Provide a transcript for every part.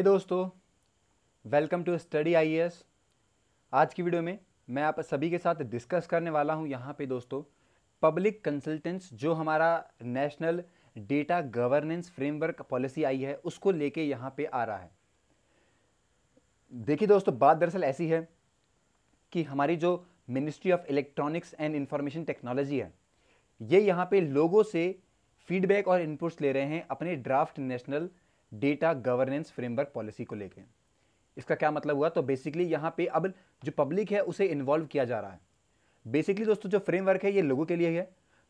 हे दोस्तों welcome to study IAS आज की वीडियो में मैं आप सभी के साथ डिस्कस करने वाला हूं यहां पे दोस्तों पब्लिक कंसल्टेंट्स जो हमारा national data governance framework policy आई है उसको लेके यहां पे आ रहा है देखिए दोस्तों बात दरअसल ऐसी है कि हमारी जो ministry of electronics and information technology है ये यहाँ पे लोगों से फीडबैक और इनपुट्स ले रहे हैं अपने draft national data governance framework policy को लेके इसका क्या मतलब हुआ तो बेसिकली यहाँ पे अब जो पब्लिक है उसे इन्वॉल्व किया जा रहा है बेसिकली दोस्तों जो फ्रेमवर्क है ये लोगों के लिए है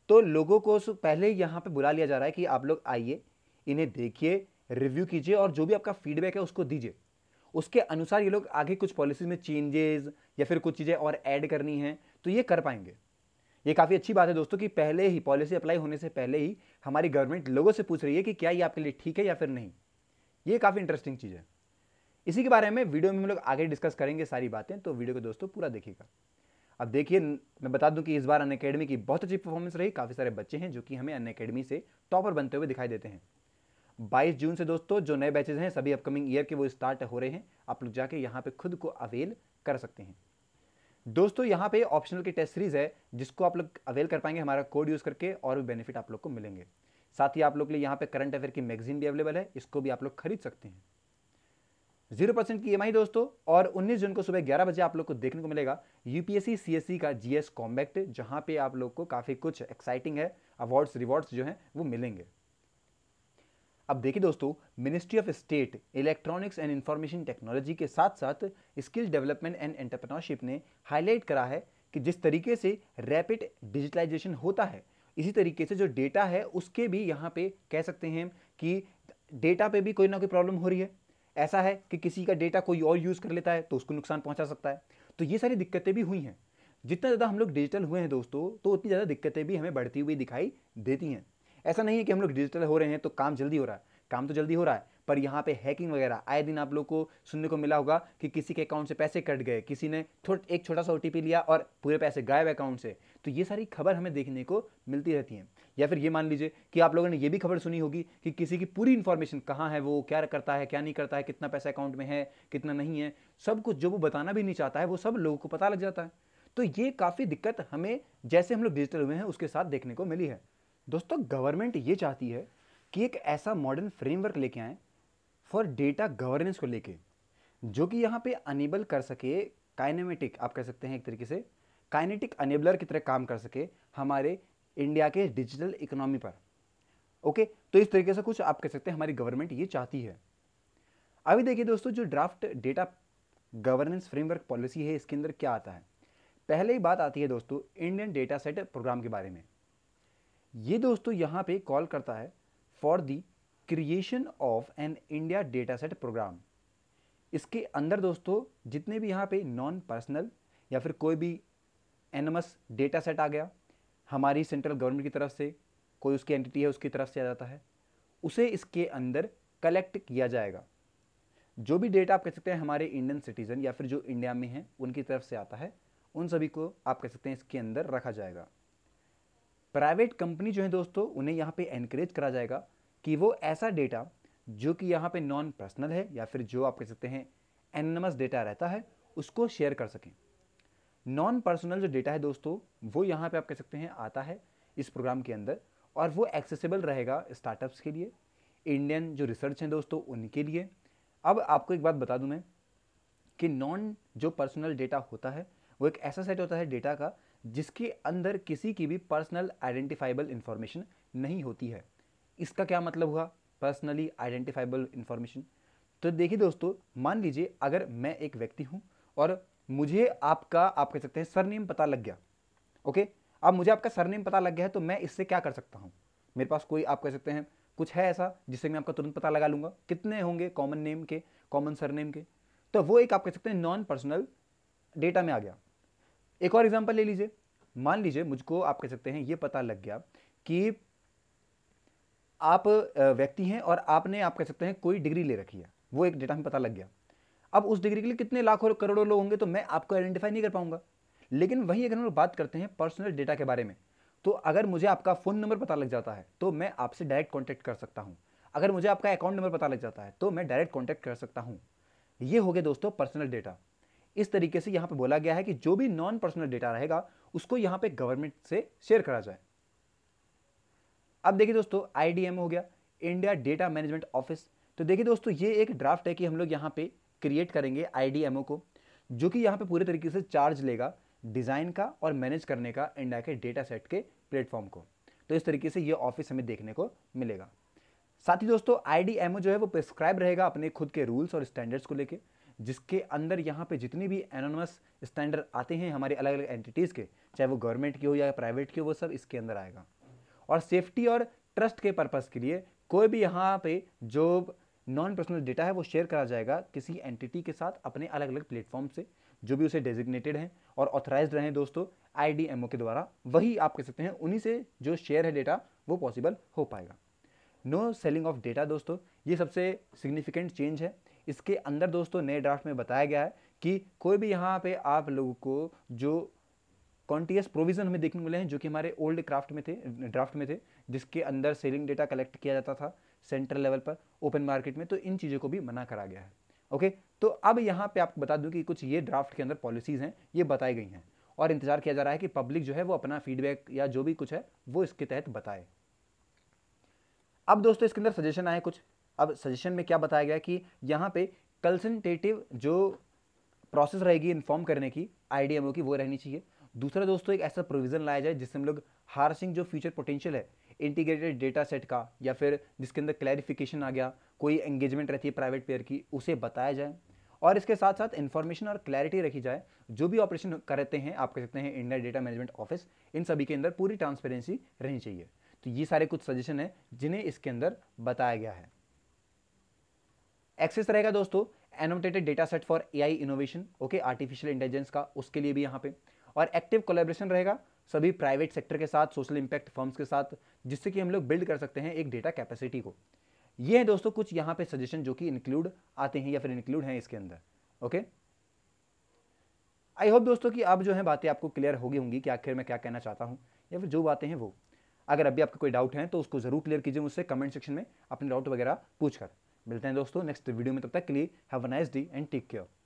तो लोगों को पहले यहाँ पे बुला लिया जा रहा है कि आप लोग आइए इन्हें देखिए रिव्यू कीजिए और जो भी आपका फीडबैक है उसको दीजिए उसके अनुसार ये लोग आगे कुछ पॉलिसीज में चेंजेस या फिर कुछ चीज़ें और ऐड करनी है तो ये कर पाएंगे ये काफ़ी अच्छी बात है दोस्तों कि पहले ही पॉलिसी अप्लाई होने से पहले ही हमारी गवर्नमेंट लोगों से पूछ रही है कि क्या ये आपके लिए ठीक है या फिर नहीं ये काफ़ी इंटरेस्टिंग चीज़ है इसी के बारे में वीडियो में हम लोग आगे डिस्कस करेंगे सारी बातें तो वीडियो को दोस्तों पूरा देखिएगा अब देखिए मैं बता दूं कि इस बार अन अकेडमी की बहुत अच्छी परफॉर्मेंस रही काफ़ी सारे बच्चे हैं जो कि हमें अन अकेडमी से टॉपर बनते हुए दिखाई देते हैं 22 जून से दोस्तों जो नए बैचेज हैं सभी अपकमिंग ईयर के वो स्टार्ट हो रहे हैं आप लोग जाके यहाँ पे खुद को अवेल कर सकते हैं दोस्तों यहाँ पे ऑप्शनल की टेस्ट सीरीज है जिसको आप लोग अवेल कर पाएंगे हमारा कोड यूज़ करके और भी बेनिफिट आप लोग को मिलेंगे साथ ही आप लोग के लिए यहाँ पे करंट अफेयर की मैगजीन भी अवेलेबल है इसको भी आप लोग खरीद सकते हैं जीरो परसेंट की ई e दोस्तों और 19 जून को सुबह 11 बजे आप लोग को देखने को मिलेगा यूपीएससी सीएससी का जीएस कॉम्बैक्ट जहां पे आप लोग को काफ़ी कुछ एक्साइटिंग है अवार्ड्स रिवॉर्ड्स जो हैं वो मिलेंगे अब देखिए दोस्तों ministry of state electronics and information technology के साथ साथ स्किल डेवलपमेंट एंड एंटरप्रनोरशिप ने हाईलाइट करा है कि जिस तरीके से रैपिड डिजिटलाइजेशन होता है इसी तरीके से जो डेटा है उसके भी यहाँ पे कह सकते हैं कि डेटा पे भी कोई ना कोई प्रॉब्लम हो रही है ऐसा है कि किसी का डेटा कोई और यूज़ कर लेता है तो उसको नुकसान पहुँचा सकता है तो ये सारी दिक्कतें भी हुई हैं जितना ज़्यादा हम लोग डिजिटल हुए हैं दोस्तों तो उतनी ज़्यादा दिक्कतें भी हमें बढ़ती हुई दिखाई देती हैं ऐसा नहीं है कि हम लोग डिजिटल हो रहे हैं तो काम जल्दी हो रहा है काम तो जल्दी हो रहा है पर यहाँ पे हैकिंग वगैरह आए दिन आप लोग को सुनने को मिला होगा कि किसी के अकाउंट से पैसे कट गए किसी ने थोड़ा एक छोटा सा ओ लिया और पूरे पैसे गायब अकाउंट से तो ये सारी खबर हमें देखने को मिलती रहती हैं या फिर ये मान लीजिए कि आप लोगों ने ये भी खबर सुनी होगी कि किसी की पूरी इन्फॉर्मेशन कहाँ है वो क्या करता है क्या नहीं करता है कितना पैसा अकाउंट में है कितना नहीं है सब कुछ जो वो बताना भी नहीं चाहता है वो सब लोगों को पता लग जाता है तो ये काफ़ी दिक्कत हमें जैसे हम लोग डिजिटल हुए हैं उसके साथ देखने को मिली है दोस्तों गवर्नमेंट ये चाहती है कि एक ऐसा मॉडर्न फ्रेमवर्क लेके आए फॉर डेटा गवर्नेंस को लेके जो कि यहाँ पे अनेबल कर सके काइनेमेटिक आप कह सकते हैं एक तरीके से काइनेटिक अनेबलर की तरह काम कर सके हमारे इंडिया के डिजिटल इकोनॉमी पर ओके तो इस तरीके से कुछ आप कह सकते हैं हमारी गवर्नमेंट ये चाहती है अभी देखिए दोस्तों जो draft data governance framework policy है इसके अंदर क्या आता है पहले ही बात आती है दोस्तों इंडियन डेटा सेट प्रोग्राम के बारे में ये दोस्तों यहाँ पे कॉल करता है for the creation of an India data set programme इसके अंदर दोस्तों जितने भी यहाँ पे नॉन पर्सनल या फिर कोई भी एनमस डेटा सेट आ गया हमारी सेंट्रल गवर्नमेंट की तरफ से कोई उसकी एंटिटी है उसकी तरफ से आ जाता है उसे इसके अंदर कलेक्ट किया जाएगा जो भी डेटा आप कह सकते हैं हमारे इंडियन सिटीज़न या फिर जो इंडिया में हैं उनकी तरफ से आता है उन सभी को आप कह सकते हैं इसके अंदर रखा जाएगा प्राइवेट कंपनी जो है दोस्तों उन्हें यहाँ पे एनकरेज करा जाएगा कि वो ऐसा डेटा जो कि यहाँ पे नॉन पर्सनल है या फिर जो आप कह सकते हैं एनमस डेटा रहता है उसको शेयर कर सकें नॉन पर्सनल जो डेटा है दोस्तों वो यहाँ पे आप कह सकते हैं आता है इस प्रोग्राम के अंदर और वो एक्सेसिबल रहेगा स्टार्टअप्स के लिए इंडियन जो रिसर्च हैं दोस्तों उनके लिए अब आपको एक बात बता दूँ मैं कि नॉन जो पर्सनल डेटा होता है वो एक ऐसा सेट होता है डेटा का जिसके अंदर किसी की भी पर्सनल आइडेंटिफाइबल इन्फॉर्मेशन नहीं होती है इसका क्या मतलब हुआ पर्सनली आइडेंटिफाइबल इन्फॉर्मेशन तो देखिए दोस्तों मान लीजिए अगर मैं एक व्यक्ति हूँ और मुझे आपका आप कह सकते हैं सरनेम पता लग गया ओके अब मुझे आपका सरनेम पता लग गया है तो मैं इससे क्या कर सकता हूँ मेरे पास कोई आप कह सकते हैं कुछ है ऐसा जिससे मैं आपका तुरंत पता लगा लूंगा कितने होंगे कॉमन नेम के कॉमन सरनेम के तो वो एक आप कह सकते हैं नॉन पर्सनल डेटा में आ गया एक और एग्जाम्पल ले लीजिए मान लीजिए मुझको आप कह सकते हैं ये पता लग गया कि आप व्यक्ति हैं और आपने आप कह सकते हैं कोई डिग्री ले रखी है वो एक डेटा में पता लग गया अब उस डिग्री के लिए कितने लाखों करोड़ों लोग होंगे तो मैं आपको आइडेंटिफाई नहीं कर पाऊंगा लेकिन वहीं अगर हम लोग बात करते हैं पर्सनल डेटा के बारे में तो अगर मुझे आपका फ़ोन नंबर पता लग जाता है तो मैं आपसे डायरेक्ट कॉन्टैक्ट कर सकता हूँ अगर मुझे आपका अकाउंट नंबर पता लग जाता है तो मैं डायरेक्ट कॉन्टैक्ट कर सकता हूँ ये हो गया दोस्तों पर्सनल डेटा इस तरीके से यहाँ पर बोला गया है कि जो भी नॉन पर्सनल डेटा रहेगा उसको यहाँ पे गवर्नमेंट से शेयर करा जाए अब देखिए दोस्तों आई हो गया इंडिया डेटा मैनेजमेंट ऑफिस तो देखिए दोस्तों ये एक ड्राफ्ट है कि हम लोग यहाँ पे क्रिएट करेंगे आई को जो कि यहाँ पे पूरे तरीके से चार्ज लेगा डिज़ाइन का और मैनेज करने का इंडिया के डेटा सेट के प्लेटफॉर्म को तो इस तरीके से ये ऑफिस हमें देखने को मिलेगा साथ ही दोस्तों आई जो है वो प्रिस्क्राइब रहेगा अपने खुद के रूल्स और स्टैंडर्ड्स को लेकर जिसके अंदर यहाँ पे जितने भी एनोनमस स्टैंडर्ड आते हैं हमारे अलग अलग एंटिटीज़ के चाहे वो गवर्नमेंट की हो या प्राइवेट की हो वो सब इसके अंदर आएगा और सेफ्टी और ट्रस्ट के पर्पज़ के लिए कोई भी यहाँ पे जो नॉन पर्सनल डेटा है वो शेयर करा जाएगा किसी एंटिटी के साथ अपने अलग अलग प्लेटफॉर्म से जो भी उसे डेजिग्नेटेड हैं और ऑथराइज हैं दोस्तों आई के द्वारा वही आप कह सकते हैं उन्हीं से जो शेयर है डेटा वो पॉसिबल हो पाएगा नो सेलिंग ऑफ डेटा दोस्तों ये सबसे सिग्निफिकेंट चेंज है इसके अंदर दोस्तों नए ड्राफ्ट में बताया गया है कि कोई भी यहाँ पे आप लोगों को जो कॉन्टियस प्रोविजन हमें देखने को मिले हैं जो कि हमारे ओल्ड क्राफ्ट में थे ड्राफ्ट में थे जिसके अंदर सेलिंग डेटा कलेक्ट किया जाता था सेंट्रल लेवल पर ओपन मार्केट में तो इन चीज़ों को भी मना करा गया है ओके तो अब यहाँ पे आपको बता दूं कि कुछ ये ड्राफ्ट के अंदर पॉलिसीज़ हैं ये बताई गई हैं और इंतज़ार किया जा रहा है कि पब्लिक जो है वो अपना फीडबैक या जो भी कुछ है वो इसके तहत बताए अब दोस्तों इसके अंदर सजेशन आए कुछ अब सजेशन में क्या बताया गया कि यहाँ पे कंसनटेटिव जो प्रोसेस रहेगी इन्फॉर्म करने की आईडीएमओ की वो रहनी चाहिए दूसरा दोस्तों एक ऐसा प्रोविज़न लाया जाए जिससे हम लोग हार्सिंग जो फ्यूचर पोटेंशियल है इंटीग्रेटेड डेटा सेट का या फिर जिसके अंदर क्लैरिफिकेशन आ गया कोई एंगेजमेंट रहती है प्राइवेट पेयर की उसे बताया जाए और इसके साथ साथ इन्फॉर्मेशन और क्लैरिटी रखी जाए जो भी ऑपरेशन करते हैं आप कह सकते हैं इंडिया डेटा मैनेजमेंट ऑफिस इन सभी के अंदर पूरी ट्रांसपेरेंसी रहनी चाहिए तो ये सारे कुछ सजेशन है जिन्हें इसके अंदर बताया गया है एक्सेस रहेगा दोस्तों annotated data set for AI innovation okay artificial intelligence का उसके लिए भी यहाँ पे और एक्टिव कोलेब्रेशन रहेगा सभी प्राइवेट सेक्टर के साथ सोशल इम्पैक्ट फर्म्स के साथ जिससे कि हम लोग बिल्ड कर सकते हैं एक डेटा कैपेसिटी को ये है दोस्तों कुछ यहाँ पे सजेशन जो कि इंक्लूड आते हैं या फिर इंक्लूड हैं इसके अंदर ओके आई होप दोस्तों कि अब जो है बातें आपको क्लियर होगी होंगी कि आखिर मैं क्या कहना चाहता हूँ या फिर जो बातें हैं वो अगर अभी आपका कोई डाउट है तो उसको जरूर क्लियर कीजिए मुझसे कमेंट सेक्शन में अपने डाउट वगैरह पूछकर मिलते हैं दोस्तों नेक्स्ट वीडियो में तब तक के लिए have a nice day and take care